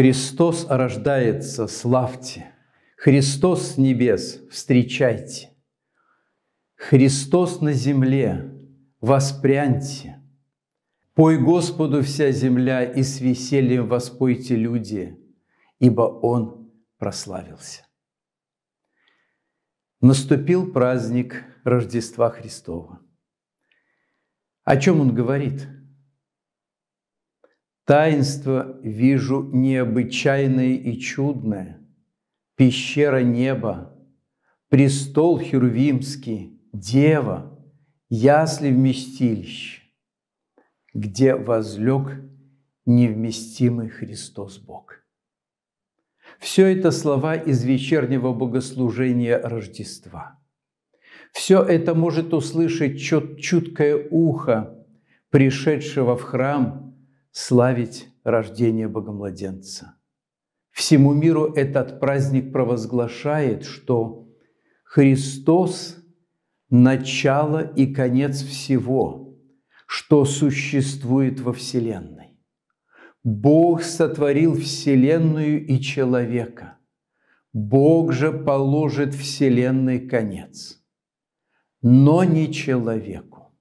Христос рождается, славьте. Христос с небес, встречайте. Христос на земле, воспряньте. Пой Господу вся земля, и с весельем воспойте люди, ибо Он прославился. Наступил праздник Рождества Христова. О чем он говорит? Таинство вижу необычайное и чудное, пещера неба, престол херувимский, дева, ясли вместилище, где возлег невместимый Христос Бог. Все это слова из вечернего богослужения Рождества. Все это может услышать чуткое ухо, пришедшего в храм – славить рождение Богомладенца. Всему миру этот праздник провозглашает, что Христос – начало и конец всего, что существует во Вселенной. Бог сотворил Вселенную и человека. Бог же положит Вселенной конец, но не человеку.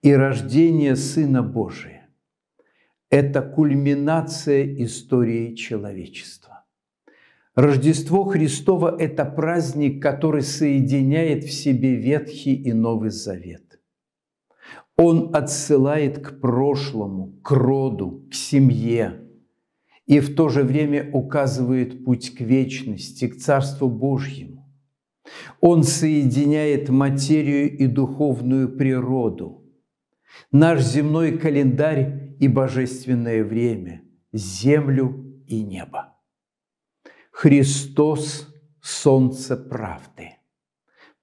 И рождение Сына Божия это кульминация истории человечества. Рождество Христово – это праздник, который соединяет в себе Ветхий и Новый Завет. Он отсылает к прошлому, к роду, к семье, и в то же время указывает путь к вечности, к Царству Божьему. Он соединяет материю и духовную природу. Наш земной календарь и божественное время, землю и небо. Христос – солнце правды,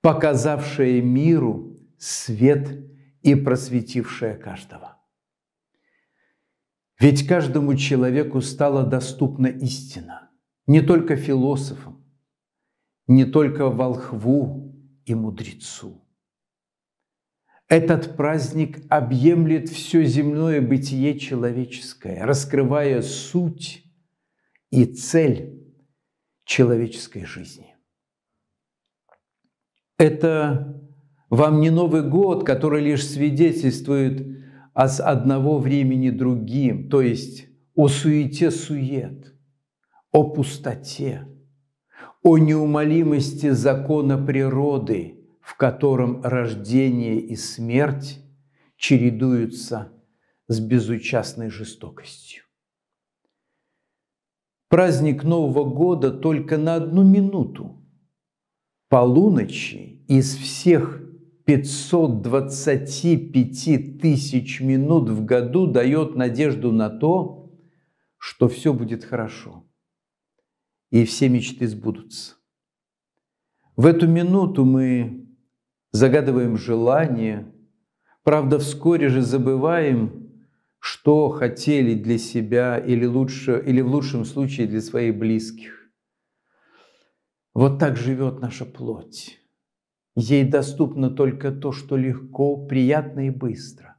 показавшее миру свет и просветившее каждого. Ведь каждому человеку стала доступна истина, не только философам, не только волхву и мудрецу – этот праздник объемлет все земное бытие человеческое, раскрывая суть и цель человеческой жизни. Это вам не Новый год, который лишь свидетельствует о с одного времени другим, то есть о суете-сует, о пустоте, о неумолимости закона природы – в котором рождение и смерть чередуются с безучастной жестокостью. Праздник Нового года только на одну минуту. Полуночи из всех 525 тысяч минут в году дает надежду на то, что все будет хорошо и все мечты сбудутся. В эту минуту мы загадываем желания, правда, вскоре же забываем, что хотели для себя или, лучше, или в лучшем случае для своих близких. Вот так живет наша плоть. Ей доступно только то, что легко, приятно и быстро.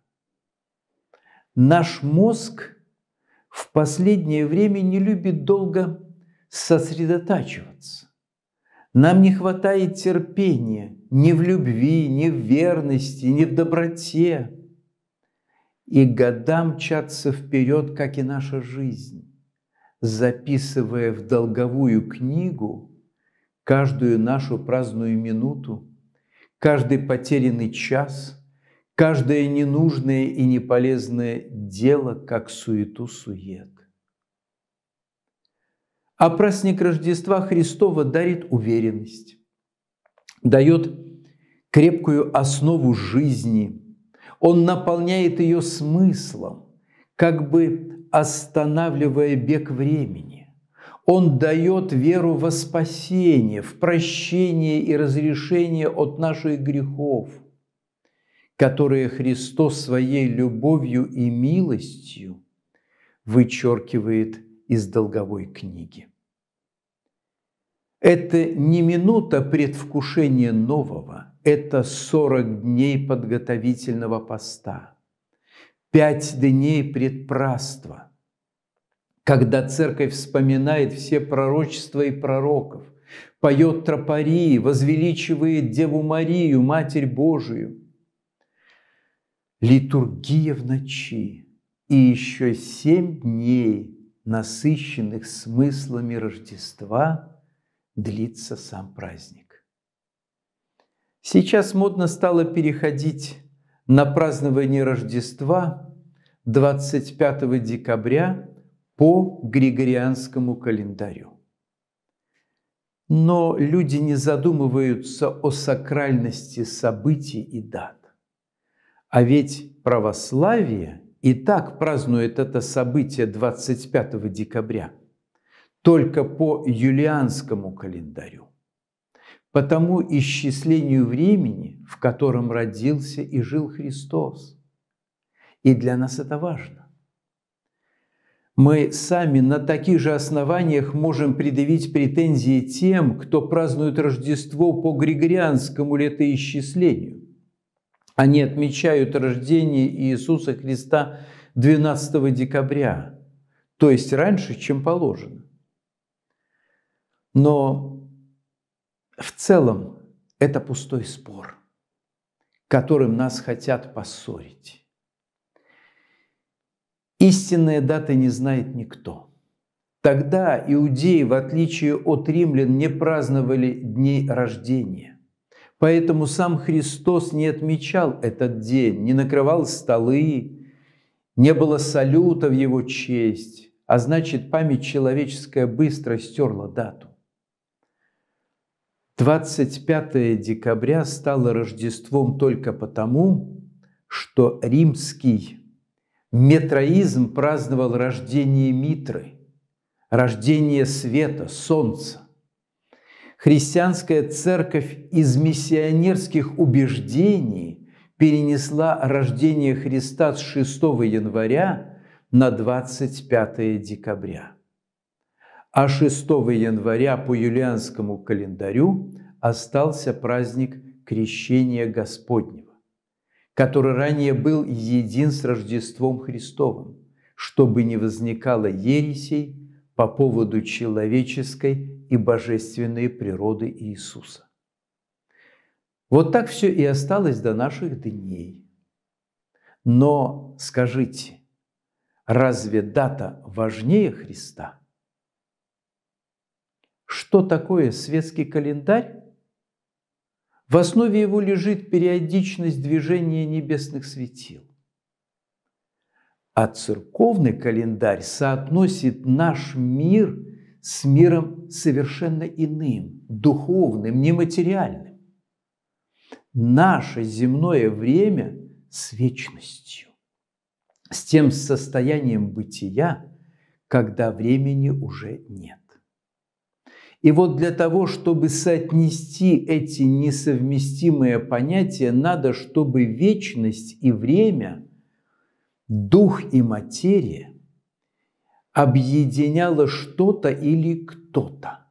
Наш мозг в последнее время не любит долго сосредотачиваться. Нам не хватает терпения ни в любви, ни в верности, ни в доброте. И года мчатся вперед, как и наша жизнь, записывая в долговую книгу каждую нашу праздную минуту, каждый потерянный час, каждое ненужное и неполезное дело, как суету-сует. А праздник Рождества Христова дарит уверенность, дает крепкую основу жизни. Он наполняет ее смыслом, как бы останавливая бег времени. Он дает веру во спасение, в прощение и разрешение от наших грехов, которые Христос своей любовью и милостью вычеркивает – из долговой книги. Это не минута предвкушения нового, это 40 дней подготовительного поста, 5 дней предпраства, когда церковь вспоминает все пророчества и пророков, поет тропари, возвеличивает Деву Марию, Матерь Божию. Литургия в ночи и еще семь дней насыщенных смыслами Рождества, длится сам праздник. Сейчас модно стало переходить на празднование Рождества 25 декабря по Григорианскому календарю. Но люди не задумываются о сакральности событий и дат. А ведь православие – и так празднует это событие 25 декабря, только по юлианскому календарю, по тому исчислению времени, в котором родился и жил Христос. И для нас это важно мы сами на таких же основаниях можем предъявить претензии тем, кто празднует Рождество по григорианскому летоисчислению. Они отмечают рождение Иисуса Христа 12 декабря, то есть раньше, чем положено. Но в целом это пустой спор, которым нас хотят поссорить. Истинная дата не знает никто. Тогда иудеи, в отличие от римлян, не праздновали дней рождения. Поэтому сам Христос не отмечал этот день, не накрывал столы, не было салюта в его честь, а значит, память человеческая быстро стерла дату. 25 декабря стало Рождеством только потому, что римский метроизм праздновал рождение Митры, рождение света, солнца христианская церковь из миссионерских убеждений перенесла рождение Христа с 6 января на 25 декабря. А 6 января по юлианскому календарю остался праздник Крещения Господнего, который ранее был един с Рождеством Христовым, чтобы не возникало ересей – по поводу человеческой и божественной природы Иисуса. Вот так все и осталось до наших дней. Но скажите, разве дата важнее Христа? Что такое светский календарь? В основе его лежит периодичность движения небесных светил а церковный календарь соотносит наш мир с миром совершенно иным, духовным, нематериальным. Наше земное время с вечностью, с тем состоянием бытия, когда времени уже нет. И вот для того, чтобы соотнести эти несовместимые понятия, надо, чтобы вечность и время – дух и материя объединяло что-то или кто-то.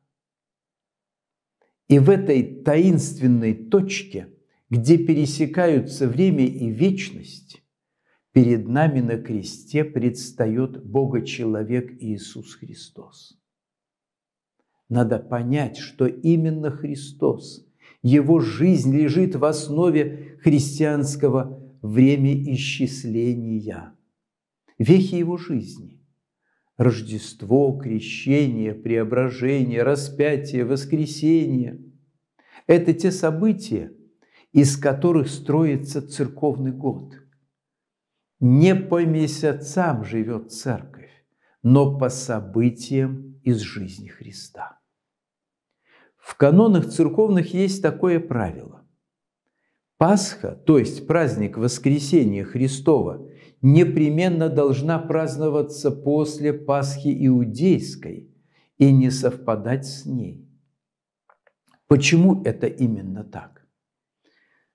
И в этой таинственной точке, где пересекаются время и вечность, перед нами на кресте предстает Бога-человек Иисус Христос. Надо понять, что именно Христос, Его жизнь лежит в основе христианского время исчисления, вехи его жизни. Рождество, крещение, преображение, распятие, воскресение – это те события, из которых строится церковный год. Не по месяцам живет церковь, но по событиям из жизни Христа. В канонах церковных есть такое правило. Пасха, то есть праздник воскресения Христова, непременно должна праздноваться после Пасхи Иудейской и не совпадать с ней. Почему это именно так?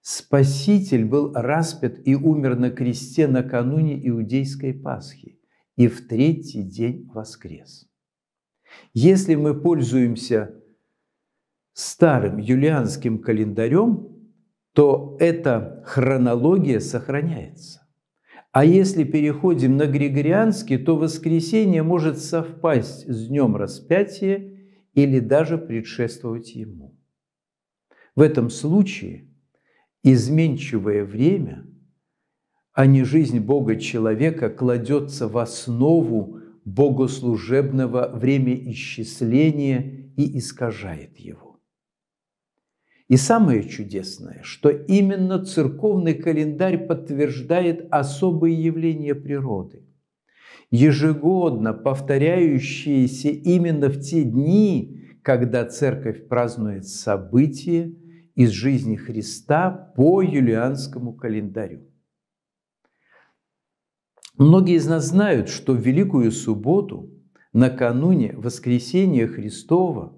Спаситель был распят и умер на кресте накануне Иудейской Пасхи и в третий день воскрес. Если мы пользуемся старым юлианским календарем, то эта хронология сохраняется. А если переходим на Григорианский, то воскресенье может совпасть с днем распятия или даже предшествовать ему. В этом случае изменчивое время, а не жизнь Бога-человека, кладется в основу богослужебного времяисчисления и искажает его. И самое чудесное, что именно церковный календарь подтверждает особые явления природы, ежегодно повторяющиеся именно в те дни, когда церковь празднует события из жизни Христа по юлианскому календарю. Многие из нас знают, что в Великую Субботу, накануне воскресения Христова –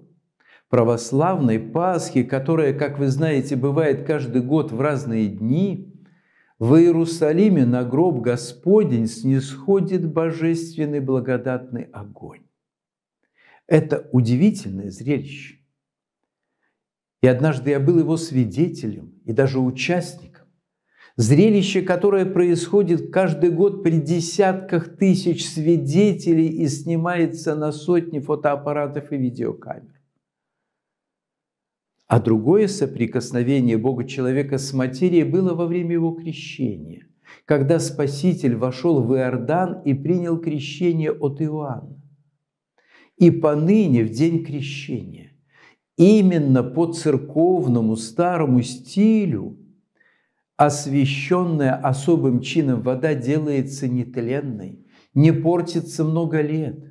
православной Пасхи, которая, как вы знаете, бывает каждый год в разные дни, в Иерусалиме на гроб Господень снисходит божественный благодатный огонь. Это удивительное зрелище. И однажды я был его свидетелем и даже участником. Зрелище, которое происходит каждый год при десятках тысяч свидетелей и снимается на сотни фотоаппаратов и видеокамер. А другое соприкосновение Бога человека с материей было во время его крещения, когда Спаситель вошел в Иордан и принял крещение от Иоанна. И поныне, в день крещения, именно по церковному старому стилю, освященная особым чином вода делается нетленной, не портится много лет –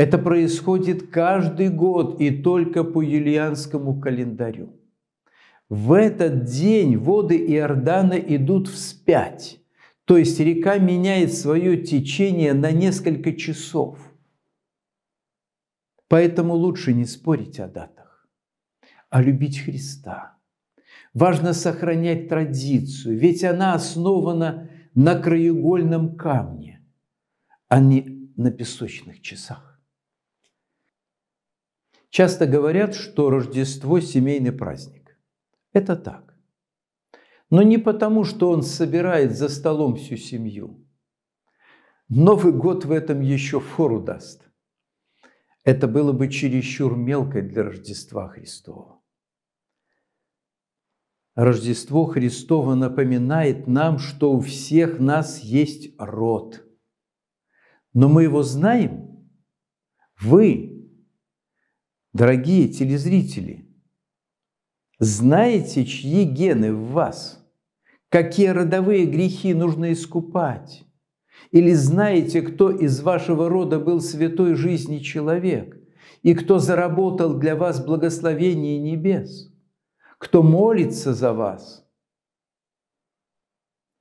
это происходит каждый год и только по юлианскому календарю. В этот день воды Иордана идут вспять, то есть река меняет свое течение на несколько часов. Поэтому лучше не спорить о датах, а любить Христа. Важно сохранять традицию, ведь она основана на краеугольном камне, а не на песочных часах. Часто говорят, что Рождество – семейный праздник. Это так. Но не потому, что он собирает за столом всю семью. Новый год в этом еще фору даст. Это было бы чересчур мелкой для Рождества Христова. Рождество Христова напоминает нам, что у всех нас есть род. Но мы его знаем? Вы Дорогие телезрители, знаете, чьи гены в вас? Какие родовые грехи нужно искупать? Или знаете, кто из вашего рода был святой жизни человек? И кто заработал для вас благословение небес? Кто молится за вас?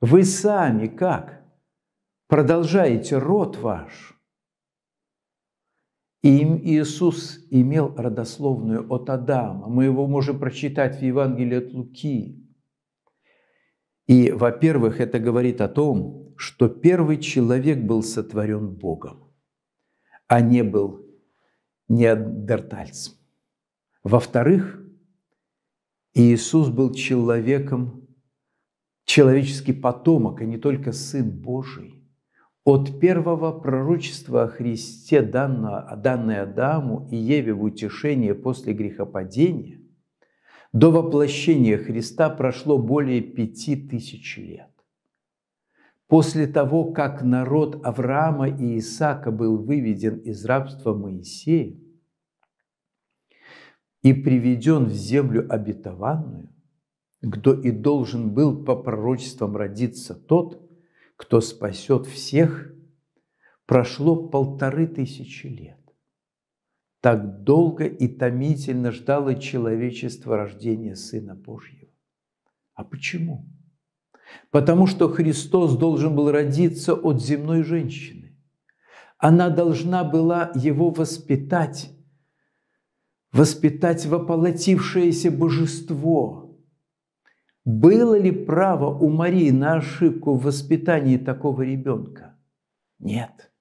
Вы сами как? Продолжаете род ваш – им Иисус имел родословную от Адама. Мы его можем прочитать в Евангелии от Луки. И, во-первых, это говорит о том, что первый человек был сотворен Богом, а не был неандертальцем. Во-вторых, Иисус был человеком, человеческий потомок, а не только Сын Божий. От первого пророчества о Христе, данное Адаму и Еве в утешение после грехопадения, до воплощения Христа прошло более пяти тысяч лет. После того, как народ Авраама и Исаака был выведен из рабства Моисея и приведен в землю обетованную, кто и должен был по пророчествам родиться тот – кто спасет всех, прошло полторы тысячи лет. Так долго и томительно ждало человечество рождения Сына Божьего. А почему? Потому что Христос должен был родиться от земной женщины. Она должна была его воспитать, воспитать воплотившееся божество – было ли право у Марии на ошибку в воспитании такого ребенка? Нет.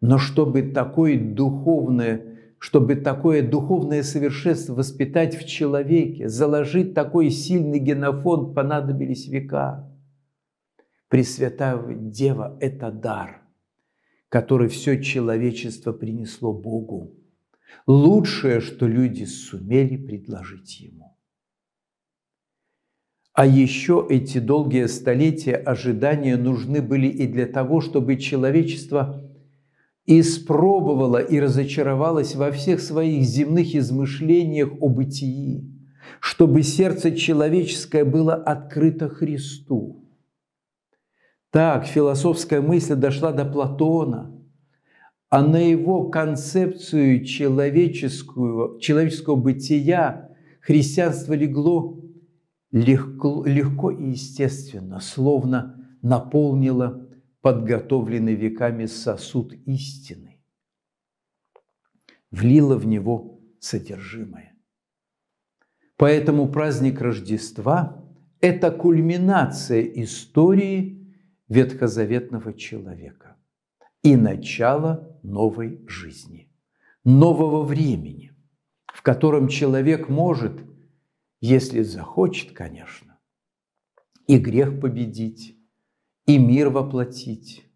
Но чтобы такое духовное, чтобы такое духовное совершенство воспитать в человеке, заложить такой сильный генофонд, понадобились века. Пресвятая Дева – это дар, который все человечество принесло Богу. Лучшее, что люди сумели предложить Ему. А еще эти долгие столетия ожидания нужны были и для того, чтобы человечество испробовало и разочаровалось во всех своих земных измышлениях о бытии, чтобы сердце человеческое было открыто Христу. Так философская мысль дошла до Платона, а на его концепцию человеческого, человеческого бытия христианство легло легко, легко и естественно, словно наполнила подготовленный веками сосуд истины, влила в него содержимое. Поэтому праздник Рождества – это кульминация истории ветхозаветного человека и начало новой жизни, нового времени, в котором человек может – если захочет, конечно, и грех победить, и мир воплотить,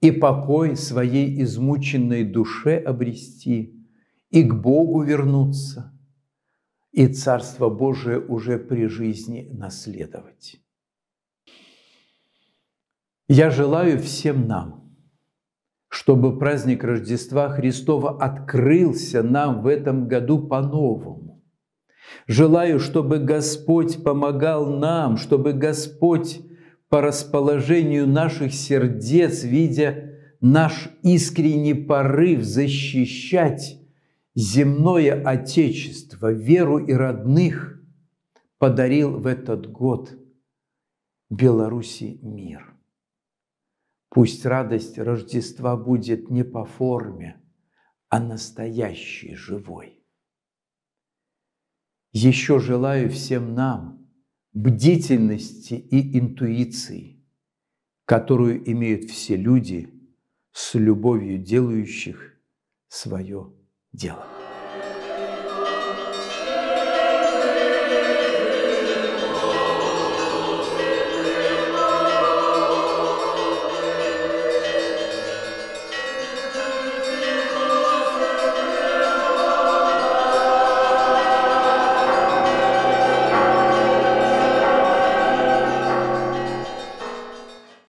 и покой своей измученной душе обрести, и к Богу вернуться, и Царство Божие уже при жизни наследовать. Я желаю всем нам, чтобы праздник Рождества Христова открылся нам в этом году по-новому, Желаю, чтобы Господь помогал нам, чтобы Господь по расположению наших сердец, видя наш искренний порыв защищать земное Отечество, веру и родных, подарил в этот год Беларуси мир. Пусть радость Рождества будет не по форме, а настоящей, живой еще желаю всем нам бдительности и интуиции, которую имеют все люди с любовью делающих свое дело.